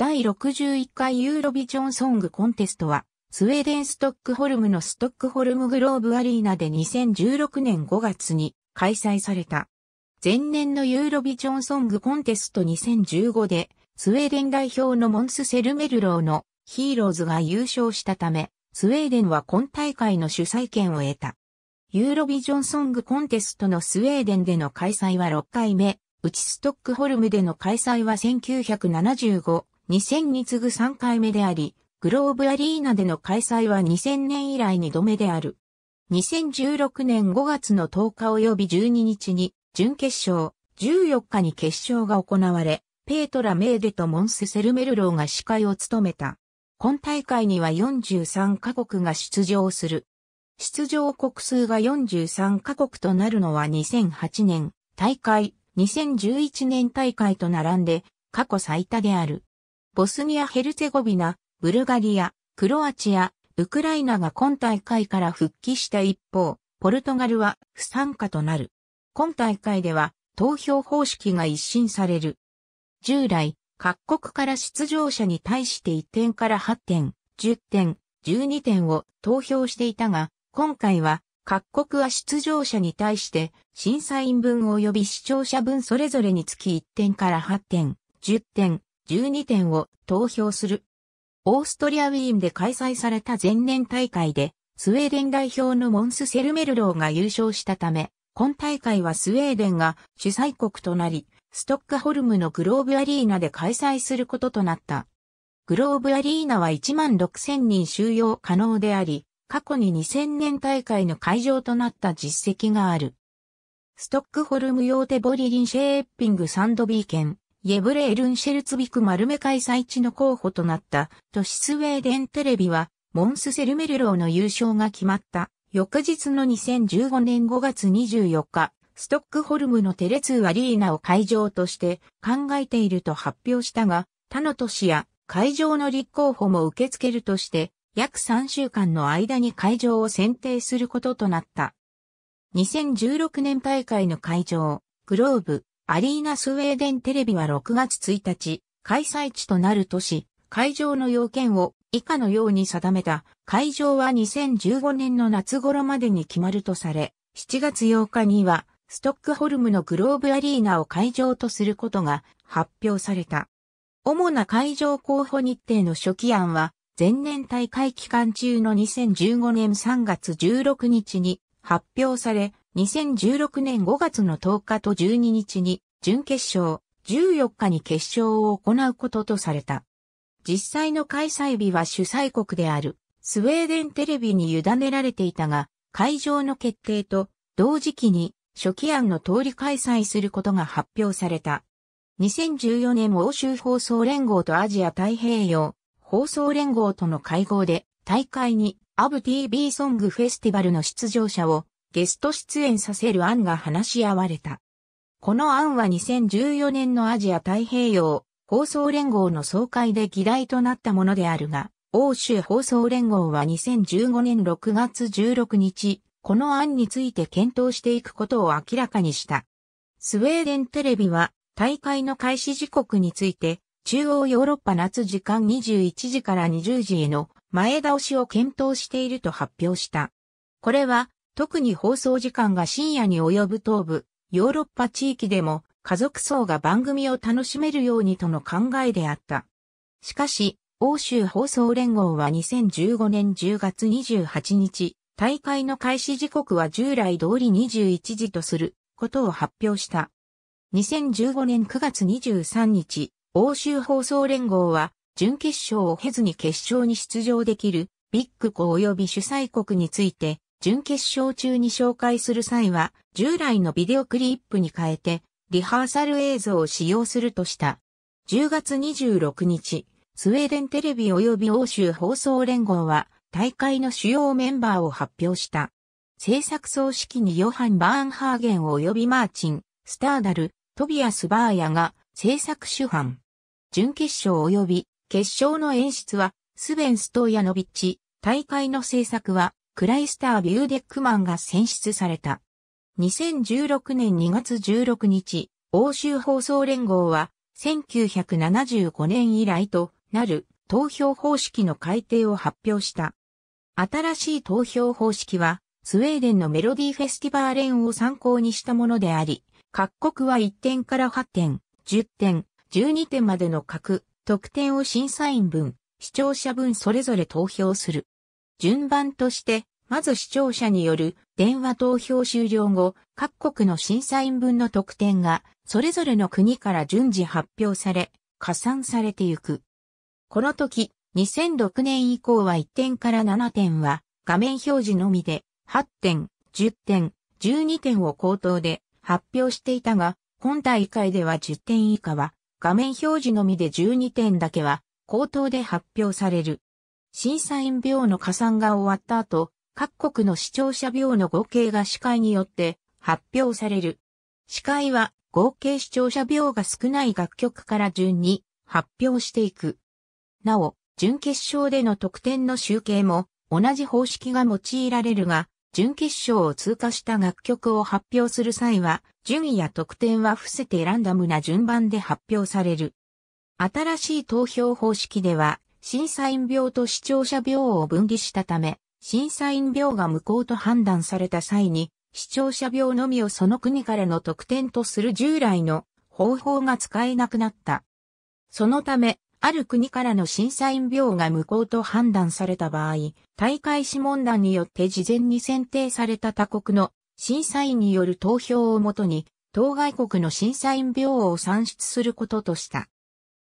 第61回ユーロビジョンソングコンテストは、スウェーデンストックホルムのストックホルムグローブアリーナで2016年5月に開催された。前年のユーロビジョンソングコンテスト2015で、スウェーデン代表のモンス・セルメルローのヒーローズが優勝したため、スウェーデンは今大会の主催権を得た。ユーロビジョンソングコンテストのスウェーデンでの開催は6回目、うちストックホルムでの開催は1975 2000に次ぐ3回目であり、グローブアリーナでの開催は2000年以来2度目である。2016年5月の10日及び12日に準決勝、14日に決勝が行われ、ペートラ・メーデとモンス・セルメルローが司会を務めた。今大会には43カ国が出場する。出場国数が43カ国となるのは2008年大会、2011年大会と並んで過去最多である。ボスニア・ヘルツェゴビナ、ブルガリア、クロアチア、ウクライナが今大会から復帰した一方、ポルトガルは不参加となる。今大会では投票方式が一新される。従来、各国から出場者に対して1点から8点、10点、12点を投票していたが、今回は各国は出場者に対して審査員分及び視聴者分それぞれにつき1点から8点、10点、12点を投票する。オーストリアウィーンで開催された前年大会で、スウェーデン代表のモンス・セルメルローが優勝したため、今大会はスウェーデンが主催国となり、ストックホルムのグローブアリーナで開催することとなった。グローブアリーナは1万6000人収容可能であり、過去に2000年大会の会場となった実績がある。ストックホルム用手ボリリンシェーッピングサンドビーケン、イェブレールンシェルツビク丸目開催地の候補となった都市スウェーデンテレビはモンスセルメルローの優勝が決まった翌日の2015年5月24日、ストックホルムのテレツーアリーナを会場として考えていると発表したが、他の都市や会場の立候補も受け付けるとして、約3週間の間に会場を選定することとなった。2016年大会の会場、グローブ、アリーナスウェーデンテレビは6月1日、開催地となる都市、会場の要件を以下のように定めた、会場は2015年の夏頃までに決まるとされ、7月8日には、ストックホルムのグローブアリーナを会場とすることが発表された。主な会場候補日程の初期案は、前年大会期間中の2015年3月16日に発表され、2016年5月の10日と12日に準決勝、14日に決勝を行うこととされた。実際の開催日は主催国であるスウェーデンテレビに委ねられていたが、会場の決定と同時期に初期案の通り開催することが発表された。2014年欧州放送連合とアジア太平洋放送連合との会合で大会にアブ TV ソングフェスティバルの出場者をゲスト出演させる案が話し合われた。この案は2014年のアジア太平洋放送連合の総会で議題となったものであるが、欧州放送連合は2015年6月16日、この案について検討していくことを明らかにした。スウェーデンテレビは大会の開始時刻について、中央ヨーロッパ夏時間21時から20時への前倒しを検討していると発表した。これは特に放送時間が深夜に及ぶ東部、ヨーロッパ地域でも家族層が番組を楽しめるようにとの考えであった。しかし、欧州放送連合は2015年10月28日、大会の開始時刻は従来通り21時とすることを発表した。2015年9月23日、欧州放送連合は、準決勝を経ずに決勝に出場できる、ビッグ校及び主催国について、準決勝中に紹介する際は、従来のビデオクリップに変えて、リハーサル映像を使用するとした。10月26日、スウェーデンテレビ及び欧州放送連合は、大会の主要メンバーを発表した。制作総指揮にヨハン・バーンハーゲン及びマーチン、スターダル、トビアス・バーヤが制作主犯。準決勝及び決勝の演出は、スベン・ストーヤノビッチ、大会の制作は、クライスター・ビューデックマンが選出された。2016年2月16日、欧州放送連合は、1975年以来となる投票方式の改定を発表した。新しい投票方式は、スウェーデンのメロディフェスティバーレンを参考にしたものであり、各国は1点から8点、10点、12点までの各得点を審査員分、視聴者分それぞれ投票する。順番として、まず視聴者による電話投票終了後、各国の審査員分の得点が、それぞれの国から順次発表され、加算されてゆく。この時、2006年以降は1点から7点は、画面表示のみで、8点、10点、12点を口頭で発表していたが、今大会では10点以下は、画面表示のみで12点だけは、口頭で発表される。審査員病の加算が終わった後、各国の視聴者病の合計が司会によって発表される。司会は合計視聴者病が少ない楽曲から順に発表していく。なお、準決勝での得点の集計も同じ方式が用いられるが、準決勝を通過した楽曲を発表する際は、順位や得点は伏せてランダムな順番で発表される。新しい投票方式では、審査員病と視聴者病を分離したため、審査員病が無効と判断された際に、視聴者病のみをその国からの特典とする従来の方法が使えなくなった。そのため、ある国からの審査員病が無効と判断された場合、大会諮問団によって事前に選定された他国の審査員による投票をもとに、当該国の審査員病を算出することとした。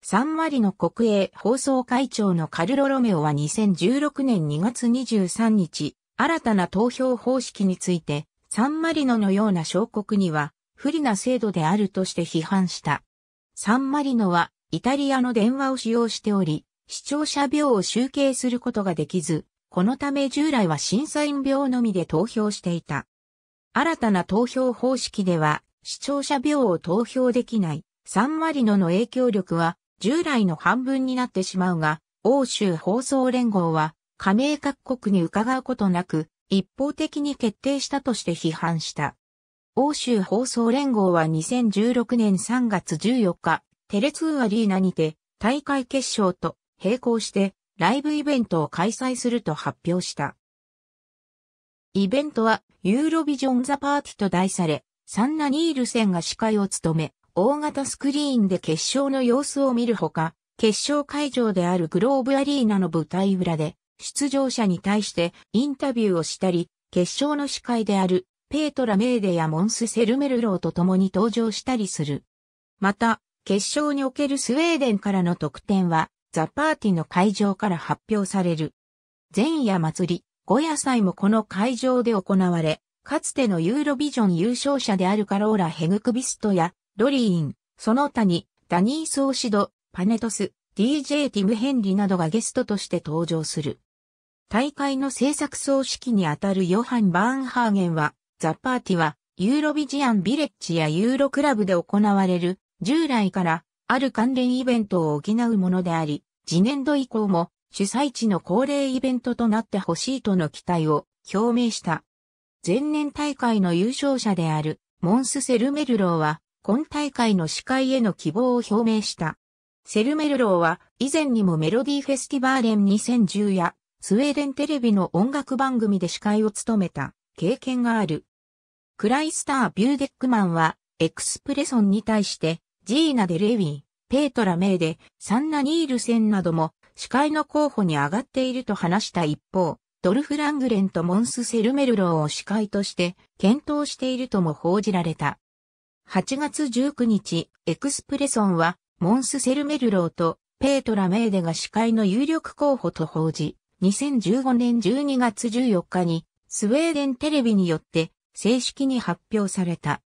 サンマリの国営放送会長のカルロ・ロメオは2016年2月23日、新たな投票方式について、サンマリノのような小国には不利な制度であるとして批判した。サンマリノはイタリアの電話を使用しており、視聴者病を集計することができず、このため従来は審査員病のみで投票していた。新たな投票方式では、視聴者病を投票できない、サンマリノの影響力は従来の半分になってしまうが、欧州放送連合は加盟各国に伺うことなく一方的に決定したとして批判した。欧州放送連合は2016年3月14日、テレツーアリーナにて大会決勝と並行してライブイベントを開催すると発表した。イベントはユーロビジョンザパーティと題され、サンナ・ニールセンが司会を務め、大型スクリーンで決勝の様子を見るほか、決勝会場であるグローブアリーナの舞台裏で、出場者に対してインタビューをしたり、決勝の司会であるペートラ・メーデやモンス・セルメルローと共に登場したりする。また、決勝におけるスウェーデンからの得点は、ザ・パーティの会場から発表される。前夜祭り、5夜祭もこの会場で行われ、かつてのユーロビジョン優勝者であるカローラ・ヘグクビストや、ロリーン、その他に、ダニー・ソーシド、パネトス、DJ ティム・ヘンリなどがゲストとして登場する。大会の制作総指揮にあたるヨハン・バーンハーゲンは、ザ・パーティは、ユーロビジアン・ビレッジやユーロクラブで行われる、従来から、ある関連イベントを補うものであり、次年度以降も、主催地の恒例イベントとなってほしいとの期待を表明した。前年大会の優勝者である、モンス・セルメルローは、今大会の司会への希望を表明した。セルメルローは以前にもメロディーフェスティバーレン2010やスウェーデンテレビの音楽番組で司会を務めた経験がある。クライスター・ビューデックマンはエクスプレソンに対してジーナ・デ・レウィン、ペートラ・メイデ、サンナ・ニールセンなども司会の候補に上がっていると話した一方、ドルフ・ラングレンとモンス・セルメルローを司会として検討しているとも報じられた。8月19日、エクスプレソンは、モンス・セルメルローと、ペートラ・メーデが司会の有力候補と報じ、2015年12月14日に、スウェーデンテレビによって、正式に発表された。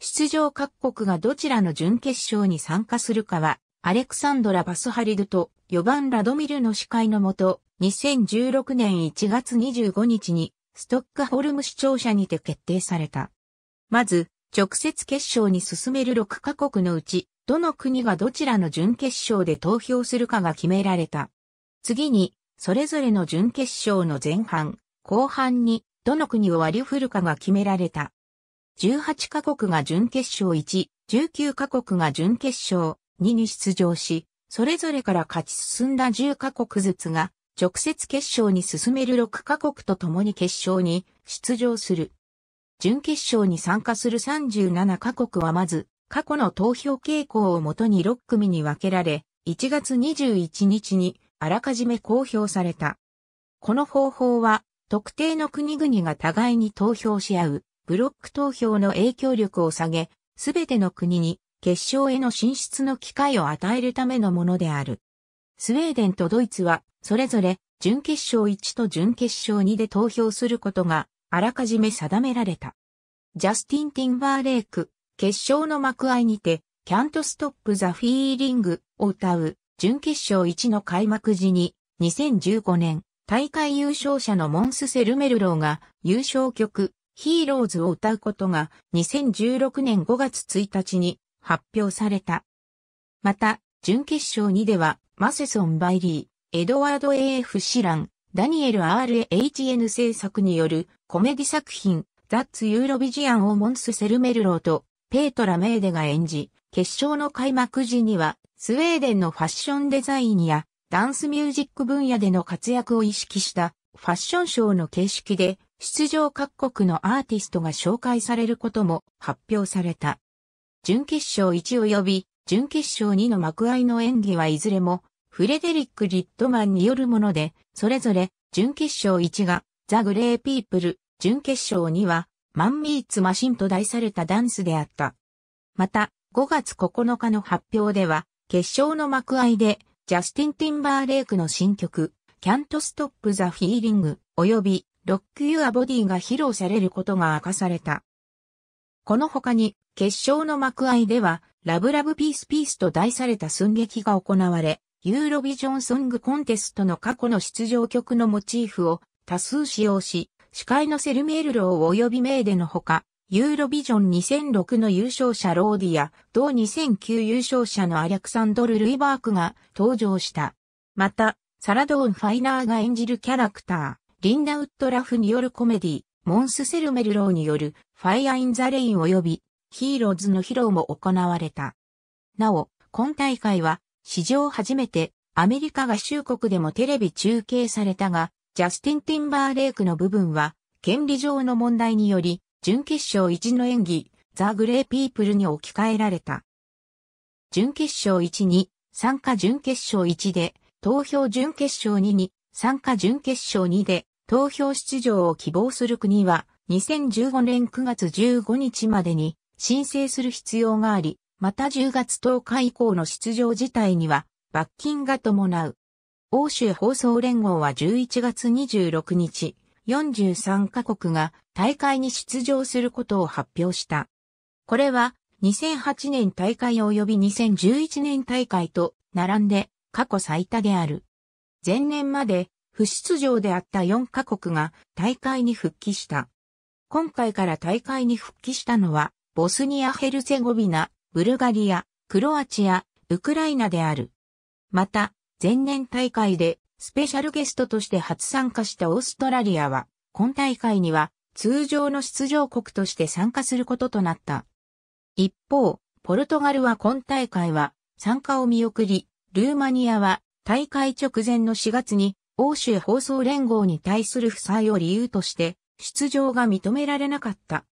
出場各国がどちらの準決勝に参加するかは、アレクサンドラ・バスハリドと4番ラドミルの司会のもと、2016年1月25日に、ストックホルム市庁舎にて決定された。まず、直接決勝に進める6カ国のうち、どの国がどちらの準決勝で投票するかが決められた。次に、それぞれの準決勝の前半、後半に、どの国を割り振るかが決められた。18カ国が準決勝1、19カ国が準決勝2に出場し、それぞれから勝ち進んだ10カ国ずつが、直接決勝に進める6カ国と共に決勝に出場する。準決勝に参加する37カ国はまず、過去の投票傾向をもとに6組に分けられ、1月21日にあらかじめ公表された。この方法は、特定の国々が互いに投票し合う、ブロック投票の影響力を下げ、すべての国に決勝への進出の機会を与えるためのものである。スウェーデンとドイツは、それぞれ準決勝1と準決勝2で投票することがあらかじめ定められた。ジャスティン・ティンバーレイク、決勝の幕合にて、Can't Stop the Feeling を歌う、準決勝1の開幕時に、2015年、大会優勝者のモンス・セルメルローが、優勝曲、ヒーローズを歌うことが、2016年5月1日に、発表された。また、準決勝2では、マセソン・バイリー、エドワード・ A.F. シラン、ダニエル・ R.H.N. 制作によるコメディ作品、ザッツ・ユーロビジアンをモンス・セルメルローとペートラ・メーデが演じ、決勝の開幕時には、スウェーデンのファッションデザインやダンスミュージック分野での活躍を意識したファッションショーの形式で出場各国のアーティストが紹介されることも発表された。準決勝1及び準決勝2の幕合の演技はいずれもフレデリック・リットマンによるものでそれぞれ、準決勝1が、ザ・グレー・ピープル、準決勝2は、マン・ミーツ・マシンと題されたダンスであった。また、5月9日の発表では、決勝の幕合で、ジャスティン・ティンバーレイクの新曲、Can't Stop the Feeling 及び Rock Your Body が披露されることが明かされた。この他に、決勝の幕合では、ラブラブピースピースと題された寸劇が行われ、ユーロビジョンソングコンテストの過去の出場曲のモチーフを多数使用し、司会のセルメールロー及びメーデのほか、ユーロビジョン2006の優勝者ローディや、同2009優勝者のアレクサンドル・ルイバークが登場した。また、サラドーン・ファイナーが演じるキャラクター、リンダ・ウッドラフによるコメディ、モンス・セルメルローによるファイア・イン・ザ・レイン及びヒーローズの披露も行われた。なお、今大会は史上初めてアメリカ合衆国でもテレビ中継されたが、ジャスティン・ティンバーレイクの部分は、権利上の問題により、準決勝1の演技、ザ・グレー・ピープルに置き換えられた。準決勝1に、参加準決勝1で、投票準決勝2に、参加準決勝2で、投票出場を希望する国は、2015年9月15日までに申請する必要があり、また10月10日以降の出場自体には罰金が伴う。欧州放送連合は11月26日、43カ国が大会に出場することを発表した。これは2008年大会及び2011年大会と並んで過去最多である。前年まで不出場であった4カ国が大会に復帰した。今回から大会に復帰したのはボスニア・ヘルツェゴビナ、ブルガリア、クロアチア、ウクライナである。また、前年大会でスペシャルゲストとして初参加したオーストラリアは、今大会には通常の出場国として参加することとなった。一方、ポルトガルは今大会は参加を見送り、ルーマニアは大会直前の4月に欧州放送連合に対する負債を理由として出場が認められなかった。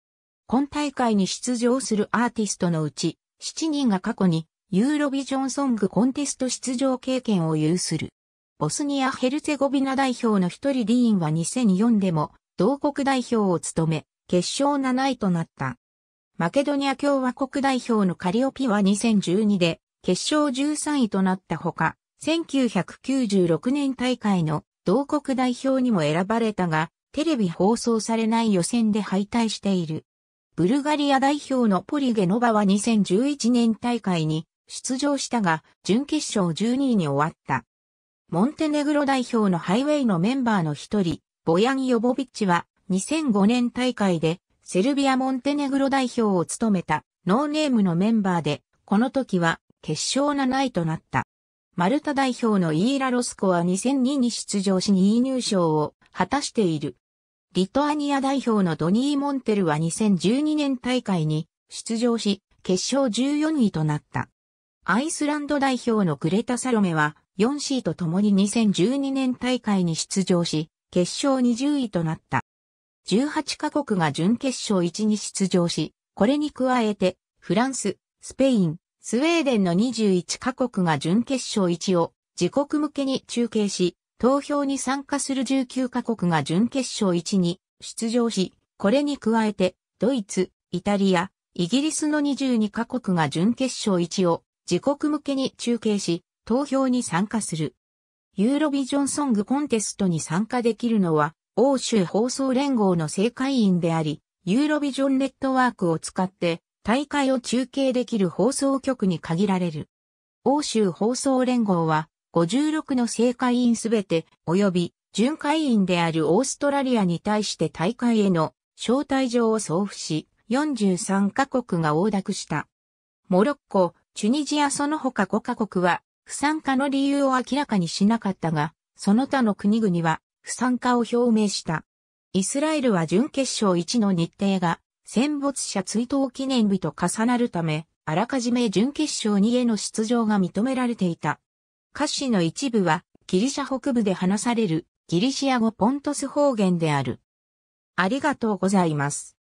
今大会に出場するアーティストのうち7人が過去にユーロビジョンソングコンテスト出場経験を有する。ボスニア・ヘルツェゴビナ代表の一人ディーンは2004でも同国代表を務め、決勝7位となった。マケドニア共和国代表のカリオピは2012で決勝13位となったほか、1996年大会の同国代表にも選ばれたが、テレビ放送されない予選で敗退している。ブルガリア代表のポリゲノバは2011年大会に出場したが、準決勝12位に終わった。モンテネグロ代表のハイウェイのメンバーの一人、ボヤン・ヨボビッチは2005年大会でセルビア・モンテネグロ代表を務めたノーネームのメンバーで、この時は決勝7位となった。マルタ代表のイーラ・ロスコは2002に出場し2位入賞を果たしている。リトアニア代表のドニー・モンテルは2012年大会に出場し、決勝14位となった。アイスランド代表のグレタ・サロメは4シーと共に2012年大会に出場し、決勝20位となった。18カ国が準決勝1に出場し、これに加えて、フランス、スペイン、スウェーデンの21カ国が準決勝1を自国向けに中継し、投票に参加する19カ国が準決勝1に出場し、これに加えて、ドイツ、イタリア、イギリスの22カ国が準決勝1を自国向けに中継し、投票に参加する。ユーロビジョンソングコンテストに参加できるのは、欧州放送連合の正会員であり、ユーロビジョンネットワークを使って大会を中継できる放送局に限られる。欧州放送連合は56の正会員すべて、及び、準会員であるオーストラリアに対して大会への招待状を送付し、43カ国が横諾した。モロッコ、チュニジアその他5カ国は、不参加の理由を明らかにしなかったが、その他の国々は、不参加を表明した。イスラエルは準決勝1の日程が、戦没者追悼記念日と重なるため、あらかじめ準決勝2への出場が認められていた。歌詞の一部はギリシャ北部で話されるギリシア語ポントス方言である。ありがとうございます。